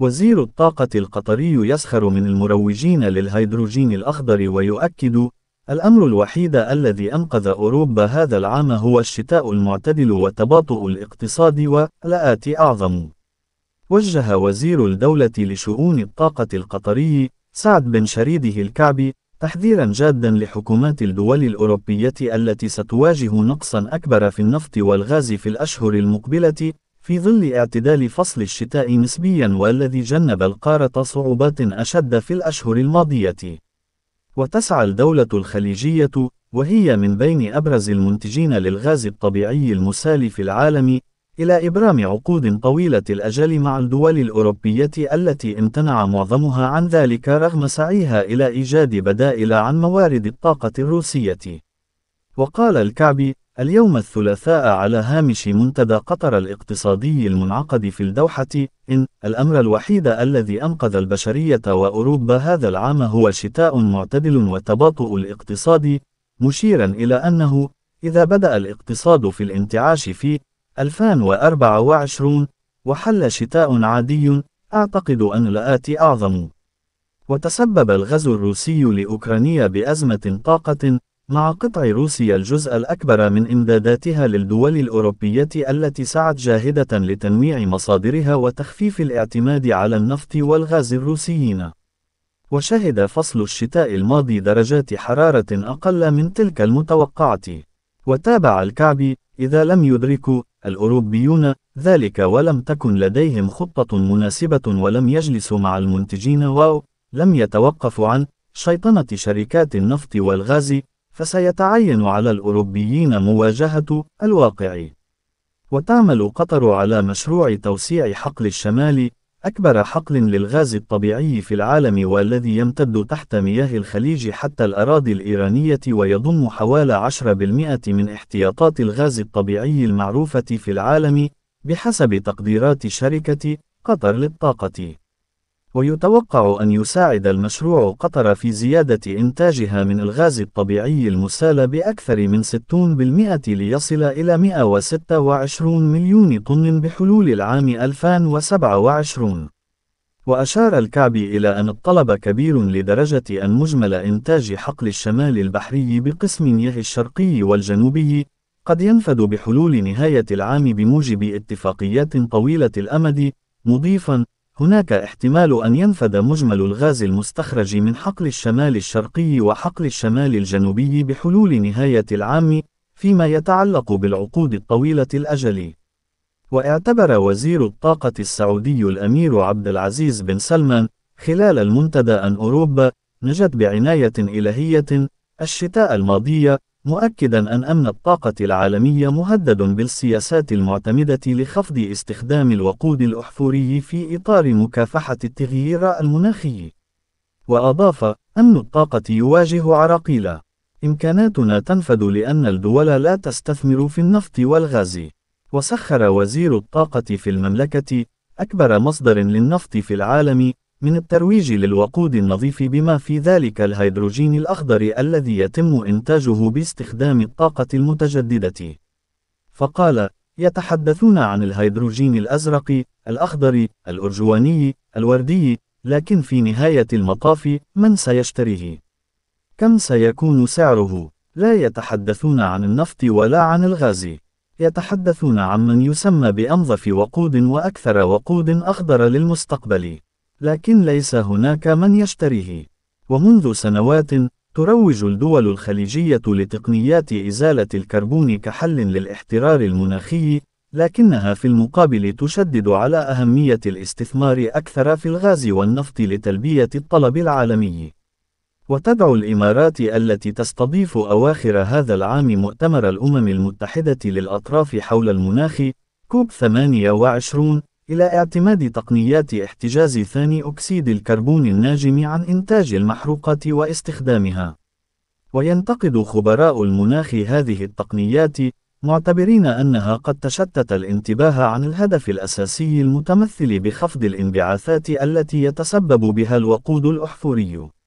وزير الطاقة القطري يسخر من المروجين للهيدروجين الأخضر ويؤكد الأمر الوحيد الذي أنقذ أوروبا هذا العام هو الشتاء المعتدل وتباطؤ الاقتصاد والآت أعظم. وجه وزير الدولة لشؤون الطاقة القطري سعد بن شريده الكعبي تحذيرا جادا لحكومات الدول الأوروبية التي ستواجه نقصا أكبر في النفط والغاز في الأشهر المقبلة في ظل اعتدال فصل الشتاء نسبيا والذي جنب القارة صعوبات أشد في الأشهر الماضية. وتسعى الدولة الخليجية، وهي من بين أبرز المنتجين للغاز الطبيعي المسال في العالم، إلى إبرام عقود طويلة الأجل مع الدول الأوروبية التي امتنع معظمها عن ذلك رغم سعيها إلى إيجاد بدائل عن موارد الطاقة الروسية. وقال الكعبي: اليوم الثلاثاء على هامش منتدى قطر الاقتصادي المنعقد في الدوحة إن الأمر الوحيد الذي أنقذ البشرية وأوروبا هذا العام هو شتاء معتدل وتباطؤ الاقتصاد مشيرا إلى أنه إذا بدأ الاقتصاد في الانتعاش في 2024 وحل شتاء عادي أعتقد أن الآت أعظم وتسبب الغزو الروسي لأوكرانيا بأزمة طاقة مع قطع روسيا الجزء الأكبر من إمداداتها للدول الأوروبية التي سعت جاهدة لتنويع مصادرها وتخفيف الاعتماد على النفط والغاز الروسيين. وشهد فصل الشتاء الماضي درجات حرارة أقل من تلك المتوقعة. وتابع الكعبي: إذا لم يدركوا الأوروبيون ذلك ولم تكن لديهم خطة مناسبة ولم يجلسوا مع المنتجين واو لم يتوقفوا عن شيطنة شركات النفط والغاز فسيتعين على الأوروبيين مواجهة الواقع. وتعمل قطر على مشروع توسيع حقل الشمال، أكبر حقل للغاز الطبيعي في العالم والذي يمتد تحت مياه الخليج حتى الأراضي الإيرانية ويضم حوالي 10% من احتياطات الغاز الطبيعي المعروفة في العالم، بحسب تقديرات شركة قطر للطاقة. ويتوقع أن يساعد المشروع قطر في زيادة إنتاجها من الغاز الطبيعي المسال بأكثر من 60% ليصل إلى 126 مليون طن بحلول العام 2027 وأشار الكعبي إلى أن الطلب كبير لدرجة أن مجمل إنتاج حقل الشمال البحري بقسم بقسميه الشرقي والجنوبي قد ينفذ بحلول نهاية العام بموجب اتفاقيات طويلة الأمد مضيفاً هناك احتمال أن ينفذ مجمل الغاز المستخرج من حقل الشمال الشرقي وحقل الشمال الجنوبي بحلول نهاية العام، فيما يتعلق بالعقود الطويلة الأجل. واعتبر وزير الطاقة السعودي الأمير عبد العزيز بن سلمان خلال المنتدى أن أوروبا نجت بعناية إلهية الشتاء الماضية مؤكدا أن أمن الطاقة العالمي مهدد بالسياسات المعتمدة لخفض استخدام الوقود الأحفوري في إطار مكافحة التغيير المناخي. وأضاف: أمن الطاقة يواجه عراقيل. إمكاناتنا تنفذ لأن الدول لا تستثمر في النفط والغاز. وسخر وزير الطاقة في المملكة أكبر مصدر للنفط في العالم من الترويج للوقود النظيف بما في ذلك الهيدروجين الأخضر الذي يتم إنتاجه باستخدام الطاقة المتجددة. فقال: يتحدثون عن الهيدروجين الأزرق، الأخضر، الأرجواني، الوردي، لكن في نهاية المطاف، من سيشتريه؟ كم سيكون سعره؟ لا يتحدثون عن النفط ولا عن الغاز. يتحدثون عن من يسمى بأنظف وقود وأكثر وقود أخضر للمستقبل. لكن ليس هناك من يشتريه. ومنذ سنوات، تروج الدول الخليجية لتقنيات إزالة الكربون كحل للاحترار المناخي، لكنها في المقابل تشدد على أهمية الاستثمار أكثر في الغاز والنفط لتلبية الطلب العالمي. وتدعو الإمارات التي تستضيف أواخر هذا العام مؤتمر الأمم المتحدة للأطراف حول المناخ كوب 28 إلى اعتماد تقنيات احتجاز ثاني أكسيد الكربون الناجم عن إنتاج المحروقات واستخدامها. وينتقد خبراء المناخ هذه التقنيات، معتبرين أنها قد تشتت الانتباه عن الهدف الأساسي المتمثل بخفض الانبعاثات التي يتسبب بها الوقود الأحفوري.